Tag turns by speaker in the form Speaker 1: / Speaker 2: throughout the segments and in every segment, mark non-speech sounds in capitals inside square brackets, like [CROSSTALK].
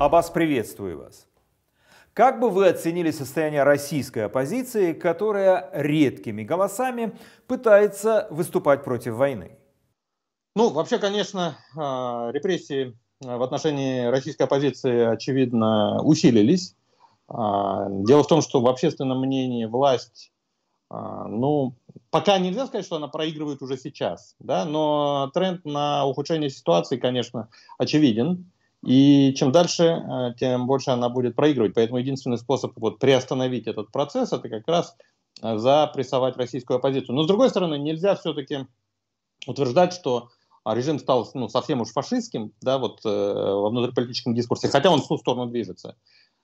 Speaker 1: Аббас, приветствую вас. Как бы вы оценили состояние российской оппозиции, которая редкими голосами пытается выступать против войны?
Speaker 2: Ну, вообще, конечно, а, репрессии а, в отношении российской оппозиции, очевидно, усилились. А, дело в том, что в общественном мнении власть, ну, пока нельзя сказать, что она проигрывает уже сейчас, да, но тренд на ухудшение ситуации, конечно, очевиден. И чем дальше, э, тем больше она будет проигрывать. Поэтому единственный способ вот приостановить этот процесс, это как раз э, запрессовать российскую оппозицию. Но, с другой стороны, нельзя все-таки утверждать, что а, режим стал ну, совсем уж фашистским да, вот, э, во внутриполитическом дискурсе, хотя он в ту сторону движется.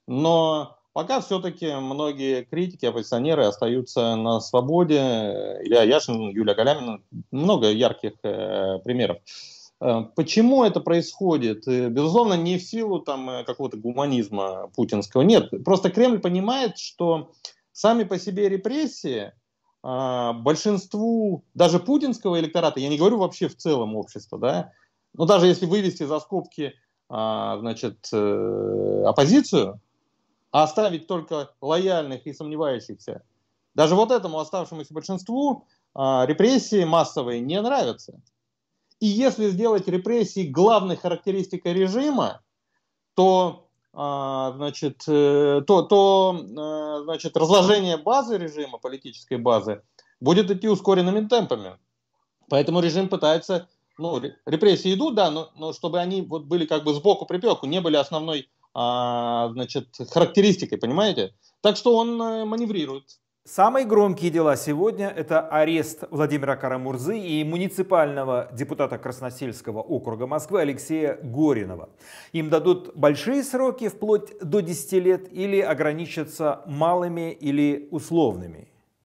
Speaker 2: Но пока все-таки многие критики, оппозиционеры остаются на свободе. Илья Яшин, Юлия Галямина, много ярких э, примеров. Э, почему это происходит? Э, безусловно, не в силу там, э, какого-то гуманизма путинского. Нет, просто Кремль понимает, что сами по себе репрессии а, большинству даже путинского электората, я не говорю вообще в целом общества, да, но даже если вывести за скобки а, значит, оппозицию, а оставить только лояльных и сомневающихся, даже вот этому оставшемуся большинству а, репрессии массовые не нравятся. И если сделать репрессии главной характеристикой режима, то, а, значит, э, то, то э, значит, разложение базы режима, политической базы, будет идти ускоренными темпами. Поэтому режим пытается, ну, репрессии идут, да, но, но чтобы они вот были как бы сбоку припеку, не были основной, а, значит, характеристикой,
Speaker 1: понимаете? Так что он э, маневрирует. Самые громкие дела сегодня – это арест Владимира Карамурзы и муниципального депутата Красносельского округа Москвы Алексея Горинова. Им дадут большие сроки, вплоть до 10 лет, или ограничатся малыми или условными.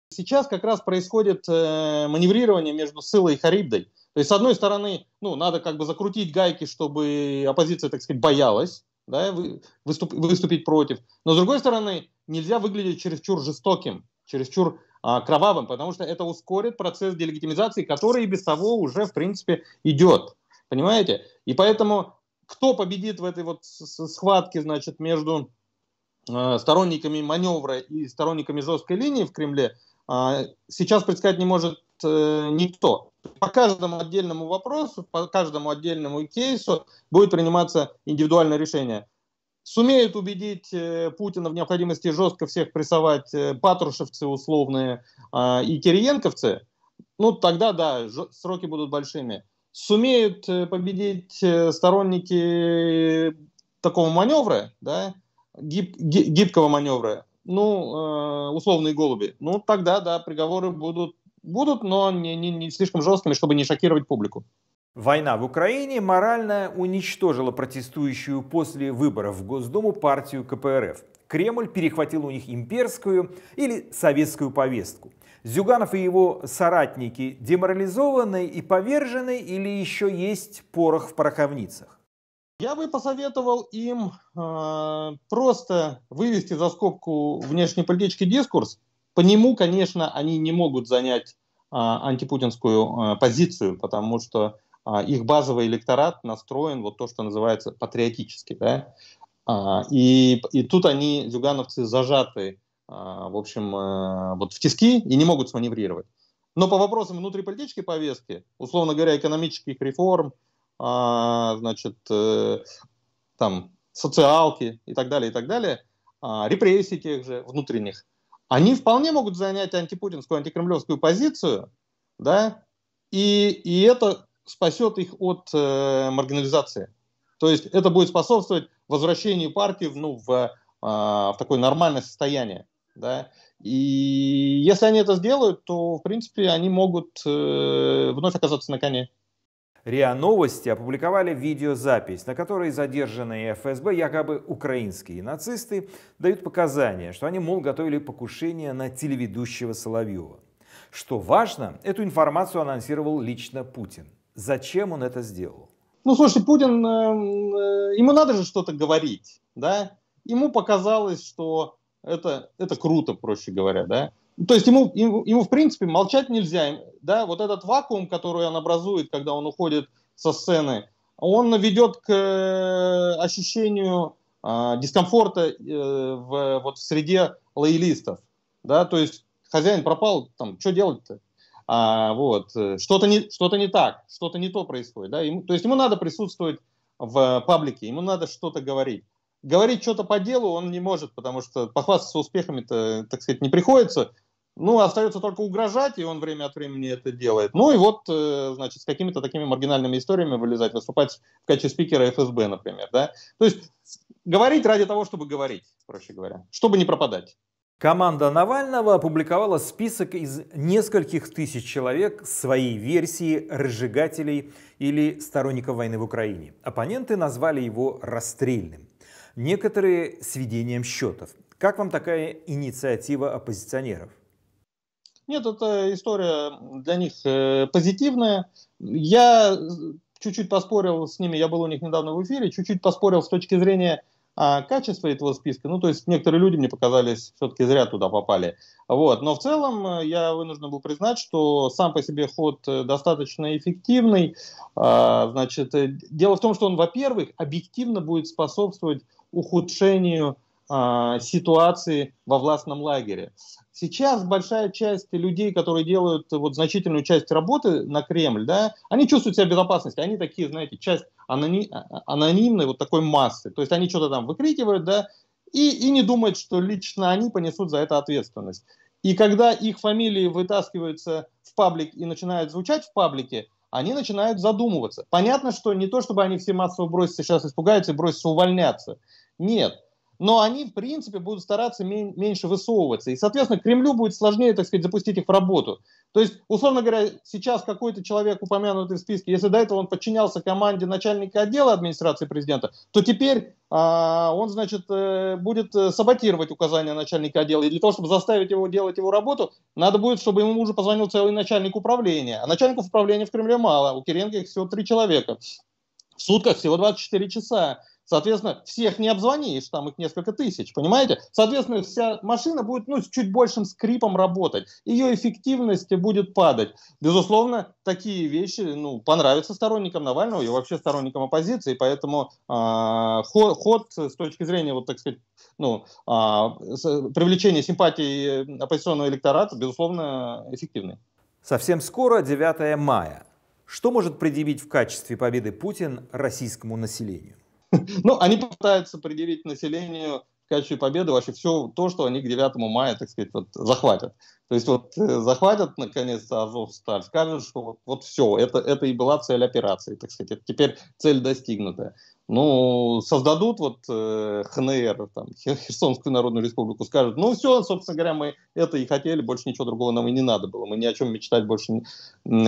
Speaker 1: Сейчас как раз происходит
Speaker 2: э, маневрирование между Сылой и Харибдой. То есть, с одной стороны, ну, надо как бы закрутить гайки, чтобы оппозиция, так сказать, боялась да, выступ, выступить против. Но, с другой стороны, нельзя выглядеть чересчур жестоким чересчур а, кровавым, потому что это ускорит процесс делегитимизации, который и без того уже, в принципе, идет. Понимаете? И поэтому кто победит в этой вот схватке, значит, между а, сторонниками маневра и сторонниками жесткой линии в Кремле, а, сейчас предсказать не может э, никто. По каждому отдельному вопросу, по каждому отдельному кейсу будет приниматься индивидуальное решение сумеют убедить э, Путина в необходимости жестко всех прессовать э, патрушевцы условные а, и кириенковцы, ну тогда да, сроки будут большими. Сумеют э, победить сторонники такого маневра, да, гиб, гибкого маневра, ну, условные голуби, ну тогда да, приговоры будут, будут
Speaker 1: но не, не, не слишком жесткими, чтобы не шокировать публику. Война в Украине морально уничтожила протестующую после выборов в Госдуму партию КПРФ. Кремль перехватил у них имперскую или советскую повестку. Зюганов и его соратники деморализованы и повержены или еще есть порох в пороховницах? Я бы посоветовал им э, просто вывести за
Speaker 2: скобку внешнеполитический дискурс. По нему, конечно, они не могут занять э, антипутинскую э, позицию, потому что а, их базовый электорат настроен вот то, что называется патриотически, да, а, и, и тут они, зюгановцы, зажаты, а, в общем, э, вот в тиски и не могут сманеврировать. Но по вопросам внутриполитической повестки, условно говоря, экономических реформ, значит, э, там, социалки и так далее, и так далее, репрессий тех же внутренних, они вполне могут занять антипутинскую, антикремлевскую позицию, да, и, и это спасет их от э, маргинализации. То есть это будет способствовать возвращению партии ну, в, э, а, в такое
Speaker 1: нормальное состояние.
Speaker 2: Да? И если они это сделают, то, в принципе, они могут э, вновь оказаться на коне.
Speaker 1: РИА Новости опубликовали видеозапись, на которой задержанные ФСБ, якобы украинские нацисты, дают показания, что они, мол, готовили покушение на телеведущего Соловьева. Что важно, эту информацию анонсировал лично Путин. Зачем он это сделал?
Speaker 2: Ну, слушай, Путин,
Speaker 1: эм, э, ему надо же что-то говорить, да? Ему показалось, что
Speaker 2: это, это круто, проще говоря, да? То есть ему, ему, ему, в принципе, молчать нельзя, да? Вот этот вакуум, который он образует, когда он уходит со сцены, он ведет к э, ощущению э, дискомфорта э, в, вот в среде лоялистов, да? То есть хозяин пропал, там, что делать-то? а, вот, э, что-то не, что то не так, что-то не то происходит, да, ему, то есть ему надо присутствовать в паблике, ему надо что-то говорить. Говорить что-то по делу он не может, потому что похвастаться успехами-то, так сказать, не приходится, ну, остается только угрожать, и он время от времени это делает. Ну и вот, э, значит, с какими-то такими маргинальными историями вылезать, выступать в качестве
Speaker 1: спикера ФСБ, например, да. То есть говорить ради того, чтобы говорить, проще говоря, чтобы не пропадать. Команда Навального опубликовала список из нескольких тысяч человек своей версии разжигателей или сторонников войны в Украине. Оппоненты назвали его расстрельным. Некоторые сведением счетов. Как вам такая инициатива оппозиционеров?
Speaker 2: Нет, эта история для них э, позитивная. Я чуть-чуть поспорил с ними, я был у них недавно в эфире, чуть-чуть поспорил с точки зрения а качество этого списка, ну, то есть некоторые люди мне показались все-таки зря туда попали. Вот. Но в целом э, я вынужден был признать, что сам по себе ход э, достаточно эффективный. А, значит, э, дело в том, что он, во-первых, объективно будет способствовать ухудшению а, ситуации во властном лагере. Сейчас большая часть людей, которые делают вот значительную часть работы на Кремль, да, они чувствуют себя в безопасности, они такие, знаете, часть аноним, а, а, анонимной вот такой массы, то есть они что-то там выкрикивают, да, и, и не думают, что лично они понесут за это ответственность. И когда их фамилии вытаскиваются в паблик и начинают звучать в паблике, они начинают задумываться. Понятно, что не то, чтобы они все массово бросятся, сейчас испугаются и бросятся увольняться. Нет, но они, в принципе, будут стараться меньше высовываться. И, соответственно, Кремлю будет сложнее, так сказать, запустить их в работу. То есть, условно говоря, сейчас какой-то человек упомянутый в списке, если до этого он подчинялся команде начальника отдела администрации президента, то теперь а, он, значит, э, будет э, саботировать указания начальника отдела. И для того, чтобы заставить его делать его работу, надо будет, чтобы ему уже позвонил целый начальник управления. А начальников управления в Кремле мало. У Киренко их всего три человека. В сутках всего 24 часа. Соответственно, всех не обзвонишь, там их несколько тысяч, понимаете? Соответственно, вся машина будет ну, с чуть большим скрипом работать, ее эффективность будет падать. Безусловно, такие вещи ну, понравятся сторонникам Навального и вообще сторонникам оппозиции, поэтому э, а, ход, ход с точки зрения, вот так сказать, ну, э,
Speaker 1: привлечения симпатии оппозиционного электората, безусловно, эффективный. Совсем скоро 9 мая. Что может предъявить в качестве победы Путин российскому населению? [LAUGHS] Ну, они пытаются предъявить населению в качестве победы вообще все
Speaker 2: то, что они к 9 мая, так сказать, вот захватят. То есть вот э, захватят, наконец, Азовсталь, скажут, что вот, вот все, это, это и была цель операции, так сказать, это теперь цель достигнутая. Ну, создадут вот э, ХНР, там, Херсонскую Народную Республику, скажут, ну все, собственно говоря, мы это и хотели, больше ничего другого нам и не надо было, мы ни о чем мечтать больше не,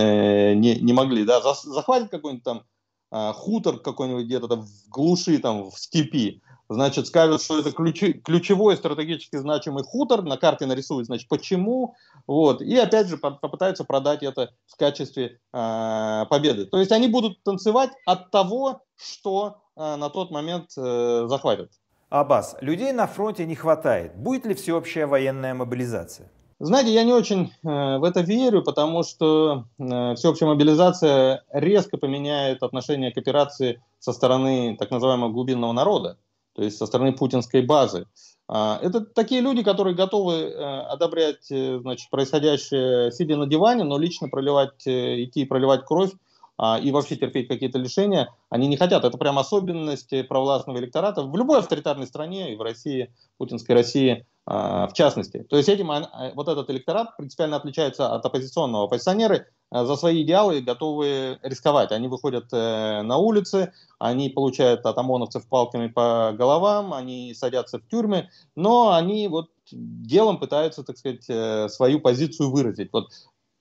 Speaker 2: э, не, не могли, да, захватят какой-нибудь там а, хутор какой-нибудь где-то там в глуши, там в степи, значит, скажут, что это ключ, ключевой стратегически значимый хутор, на карте нарисуют, значит, почему, вот, и опять же попытаются продать это в качестве э, победы. То есть они будут танцевать от того,
Speaker 1: что э, на тот момент э, захватят. Аббас, людей на фронте не хватает. Будет ли всеобщая военная мобилизация?
Speaker 2: Знаете, я не очень э, в это верю, потому что э, всеобщая мобилизация резко поменяет отношение к операции со стороны так называемого глубинного народа, то есть со стороны путинской базы. А, это такие люди, которые готовы э, одобрять значит, происходящее сидя на диване, но лично проливать, идти и проливать кровь а, и вообще терпеть какие-то лишения, они не хотят. Это прям особенность э, провластного электората в любой авторитарной стране и в России, путинской России а, в частности. То есть этим э, вот этот электорат принципиально отличается от оппозиционного. Оппозиционеры э, за свои идеалы готовы рисковать. Они выходят на улицы, они получают от ОМОНовцев палками по головам, они садятся в тюрьмы, но они вот делом пытаются, так сказать, свою позицию выразить. Вот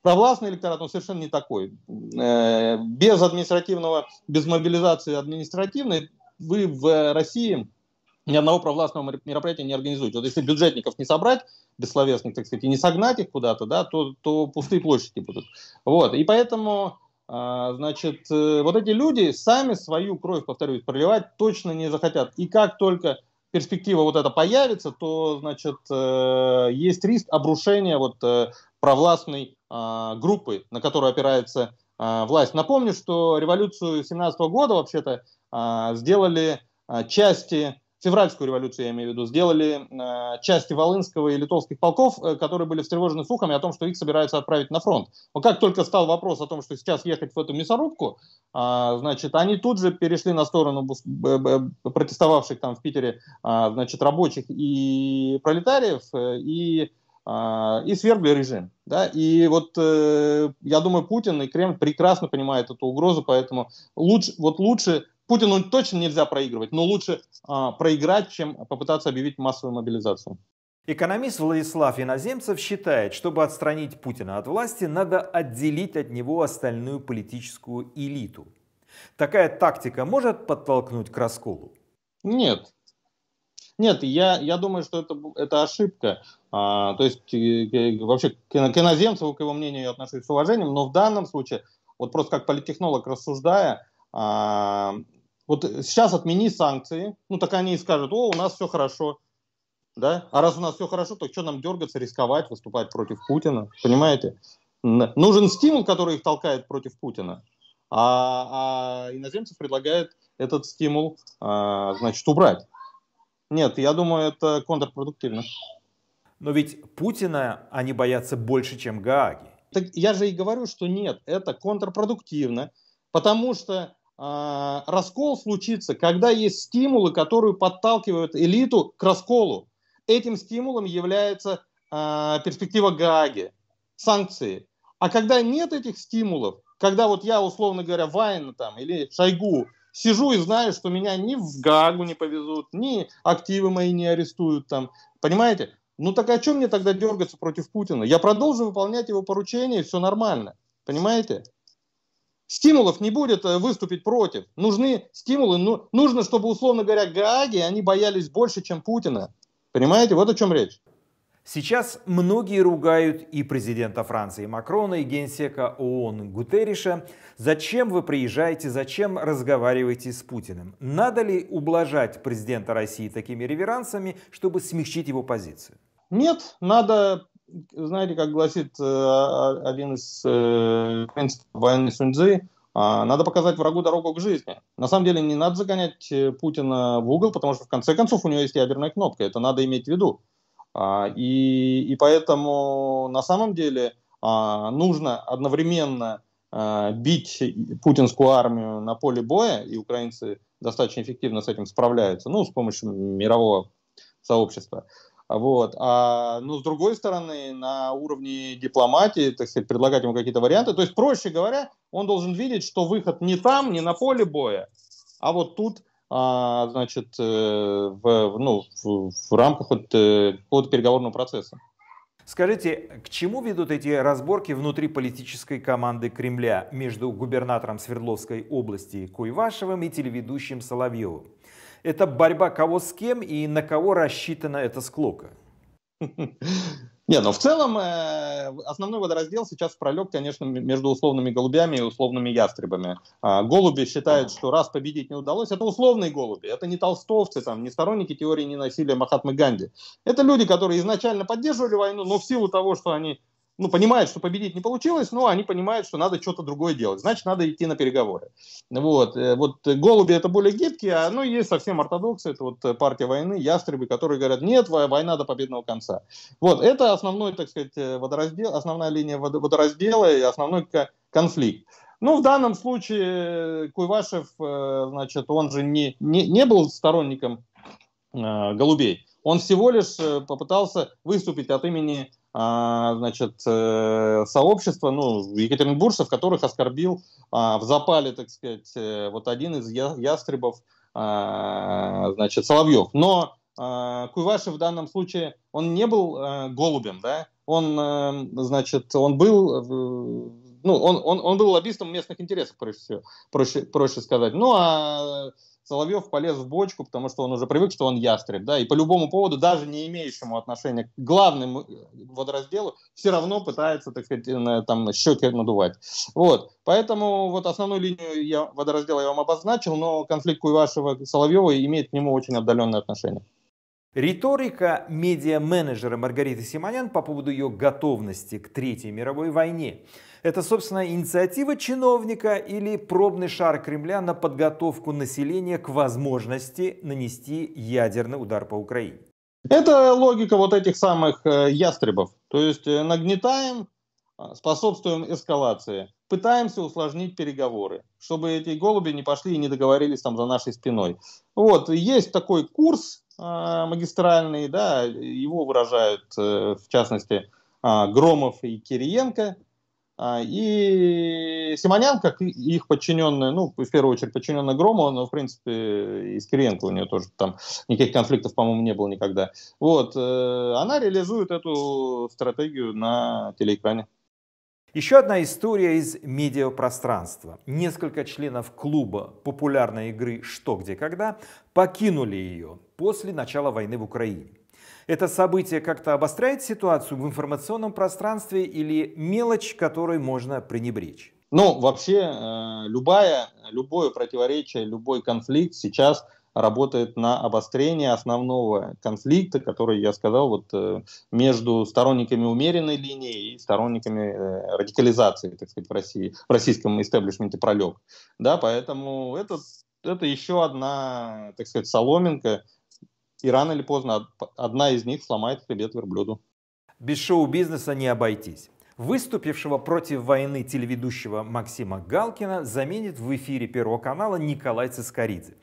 Speaker 2: Провластный электорат, он совершенно не такой. Э, без административного, без мобилизации административной вы в России ни одного провластного мероприятия не организуете. Вот если бюджетников не собрать, бессловесных, так сказать, и не согнать их куда-то, да, то, то пустые площади будут. Вот, и поэтому, э, значит, э, вот эти люди сами свою кровь, повторюсь, проливать точно не захотят. И как только перспектива вот эта появится, то, значит, есть риск обрушения вот провластной а, группы, на которую опирается а, власть. Напомню, что революцию 17 года вообще-то а, сделали части, февральскую революцию я имею в виду, сделали части Волынского и Литовских полков, э, которые были встревожены слухами о том, что их собираются отправить на фронт. Но как только стал вопрос о том, что сейчас ехать в эту мясорубку, значит, они тут же перешли на сторону протестовавших там в Питере, значит, рабочих и пролетариев, э, и а, и свергли режим. Да? И вот э, я думаю, Путин и Кремль прекрасно понимают эту угрозу, поэтому лучше, вот лучше Путину
Speaker 1: точно нельзя проигрывать, но лучше э, проиграть, чем попытаться объявить массовую мобилизацию. Экономист Владислав Иноземцев считает, чтобы отстранить Путина от власти, надо отделить от него остальную политическую элиту. Такая тактика может подтолкнуть к расколу? Нет, нет, я, я думаю, что это, это
Speaker 2: ошибка. А, то есть э, э, вообще к иноземцу, к его мнению я отношусь с уважением, но в данном случае, вот просто как политтехнолог рассуждая, а, вот сейчас отмени санкции, ну так они и скажут, о, у нас все хорошо, да? А раз у нас все хорошо, то что нам дергаться, рисковать, выступать против Путина, понимаете? Нужен стимул, который их толкает против Путина, а, а иноземцев предлагает этот
Speaker 1: стимул, а, значит, убрать. Нет, я думаю, это контрпродуктивно. Но ведь Путина они боятся больше, чем Гааги. Так я же и говорю, что нет, это контрпродуктивно, потому что э, раскол
Speaker 2: случится, когда есть стимулы, которые подталкивают элиту к расколу. Этим стимулом является э, перспектива Гааги, санкции. А когда нет этих стимулов, когда вот я, условно говоря, Вайна там или Шойгу сижу и знаю, что меня ни в Гагу не повезут, ни активы мои не арестуют там. Понимаете? Ну так о чем мне тогда дергаться против Путина? Я продолжу выполнять его поручения, и все нормально. Понимаете? Стимулов не будет э, выступить против. Нужны стимулы.
Speaker 1: Ну, нужно, чтобы, условно говоря, Гааги, они боялись больше, чем Путина. Понимаете? Вот о чем речь. Сейчас многие ругают и президента Франции Макрона, и генсека ООН Гутерриша. Зачем вы приезжаете, зачем разговариваете с Путиным? Надо ли ублажать президента России такими реверансами, чтобы смягчить его позицию? Нет, надо, знаете, как гласит э, а, один из
Speaker 2: э, принципов военной суньцзы, а, надо показать врагу дорогу к жизни. На самом деле не надо загонять э, Путина в угол, потому что в конце концов у него есть ядерная кнопка, это надо иметь в виду. А, и, и поэтому на самом деле а, нужно одновременно а, бить путинскую армию на поле боя, и украинцы достаточно эффективно с этим справляются, ну, с помощью мирового сообщества. Вот. А, но ну, с другой стороны, на уровне дипломатии, так сказать, предлагать ему какие-то варианты. То есть, проще говоря, он должен видеть, что выход не там, не на поле боя, а вот тут а, значит, э, в, ну, в, в рамках вот, вот э, переговорного процесса.
Speaker 1: Скажите, к чему ведут эти разборки внутри политической команды Кремля между губернатором Свердловской области Куйвашевым и телеведущим Соловьевым? Это борьба кого с кем и на кого рассчитана эта склока? [LAUGHS] Не, но ну, в целом э, основной водораздел сейчас пролег, конечно,
Speaker 2: между условными голубями и условными ястребами. А, голуби считают, что раз победить не удалось, это условные голуби, это не толстовцы, там, не сторонники теории ненасилия Махатмы Ганди. Это люди, которые изначально поддерживали войну, но в силу того, что они ну, понимают, что победить не получилось, но они понимают, что надо что-то другое делать. Значит, надо идти на переговоры. Вот, э, вот голуби это более гибкие, а ну, есть совсем ортодоксы, это вот э, партия войны, ястребы, которые говорят, нет, война до победного конца. Вот, это основной, так сказать, э, водораздел, основная линия водораздела и основной конфликт. Ну, в данном случае Куйвашев, значит, он же не, не, не был сторонником э, голубей. Он всего лишь попытался выступить от имени а, значит, э, сообщества, ну, екатеринбуржцев, которых оскорбил а, в запале, так сказать, э, вот один из ястребов, а, значит, Соловьев. Но Куйвашев в данном случае, он не был э, голубем, да, он, значит, он был, ну, он, он, он был лоббистом местных интересов, проще, проще, проще сказать. Ну, а Соловьев полез в бочку, потому что он уже привык, что он ястреб, да, и по любому поводу, даже не имеющему отношения к главному э, водоразделу, все равно пытается, так сказать, там щеки надувать. Вот, поэтому вот основную линию я, водораздела я вам обозначил, но конфликт
Speaker 1: Куйвашева и Соловьева имеет к нему очень отдаленное отношение. Риторика медиа-менеджера Маргариты Симонян по поводу ее готовности к Третьей мировой войне – это, собственно, инициатива чиновника или пробный шар Кремля на подготовку населения к возможности нанести ядерный удар по Украине. Это логика вот
Speaker 2: этих самых э, ястребов. То есть э, нагнетаем, э, способствуем эскалации, пытаемся усложнить переговоры, чтобы эти голуби не пошли и не договорились там за нашей спиной. Вот, есть такой курс э, магистральный, да, его выражают э, в частности э, Громов и Кириенко, а, и Симонян, как их подчиненная, ну, в первую очередь подчиненная Грома, но, в принципе, и с у нее тоже там никаких конфликтов, по-моему, не было никогда. Вот, э, она
Speaker 1: реализует эту стратегию на телеэкране. Еще одна история из медиапространства. Несколько членов клуба популярной игры «Что, где, когда» покинули ее после начала войны в Украине. Это событие как-то обостряет ситуацию в информационном пространстве или мелочь, которой можно пренебречь?
Speaker 2: Ну, вообще, э, любая, любое противоречие, любой конфликт сейчас работает на обострение основного конфликта, который я сказал, вот э, между сторонниками умеренной линии и сторонниками э, радикализации, так сказать, в России, в российском истеблишменте пролег. Да, поэтому это, это еще одна, так сказать, соломинка и рано или поздно одна из них сломает хребет
Speaker 1: верблюду. Без шоу-бизнеса не обойтись. Выступившего против войны телеведущего Максима Галкина заменит в эфире Первого канала Николай Цискоридзе.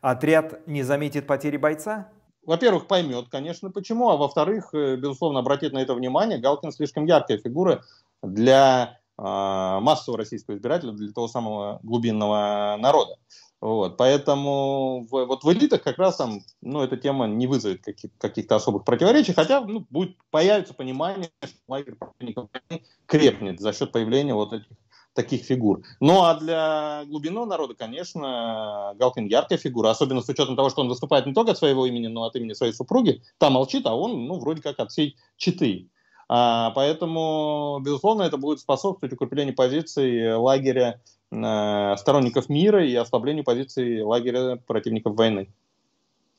Speaker 1: Отряд не заметит потери бойца? Во-первых, поймет, конечно, почему, а во-вторых,
Speaker 2: э, безусловно, обратит на это внимание. Галкин слишком яркая фигура для а, массового российского избирателя, для того самого глубинного народа. Вот, поэтому в, вот в элитах как раз там, ну, эта тема не вызовет каких- каких-то особых противоречий, хотя ну, будет, появится понимание, что лагерь крепнет за счет появления вот этих
Speaker 1: таких фигур.
Speaker 2: Ну, а для глубинного народа, конечно, Галкин яркая фигура, особенно с учетом того, что он выступает не только от своего имени, но от имени своей супруги. Там молчит, а он, ну, вроде как от всей читы. А, поэтому, безусловно, это будет способствовать укреплению позиций лагеря э, сторонников мира и ослаблению позиций лагеря
Speaker 1: противников войны.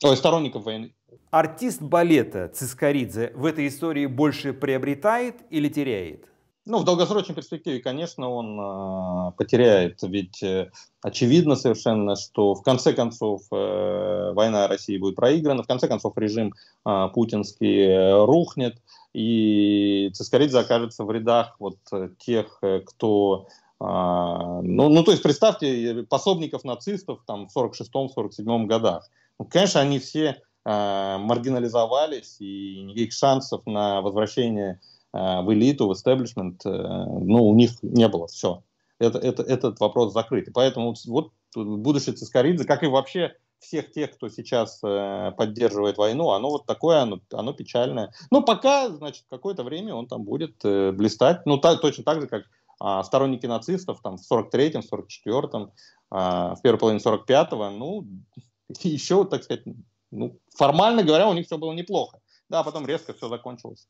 Speaker 1: Ой, сторонников войны. Артист балета Цискоридзе в этой истории больше приобретает или теряет?
Speaker 2: Ну, в долгосрочной перспективе, конечно, он э, потеряет, ведь э, очевидно совершенно, что в конце концов э, война России будет проиграна, в конце концов режим э, путинский э, рухнет, и Цискоридзе окажется в рядах вот э, тех, э, кто а, ну, ну, то есть представьте э, пособников нацистов там, в 46-47 годах. Ну, конечно, они все э, маргинализовались, и никаких шансов на возвращение Э, в элиту, в истеблишмент, э, ну, у них не было, все. Это, это, этот вопрос закрыт. И поэтому вот будущее Цискоридзе, как и вообще всех тех, кто сейчас э, поддерживает войну, оно вот такое, оно, оно печальное. Но пока, значит, какое-то время он там будет э, блистать. Ну, та, точно так же, как а, сторонники нацистов там в 43-м, 44-м, а, в первой половине 45-го, ну, [LAUGHS] еще, так сказать, ну, формально говоря, у них все было неплохо. Да, а потом резко все закончилось.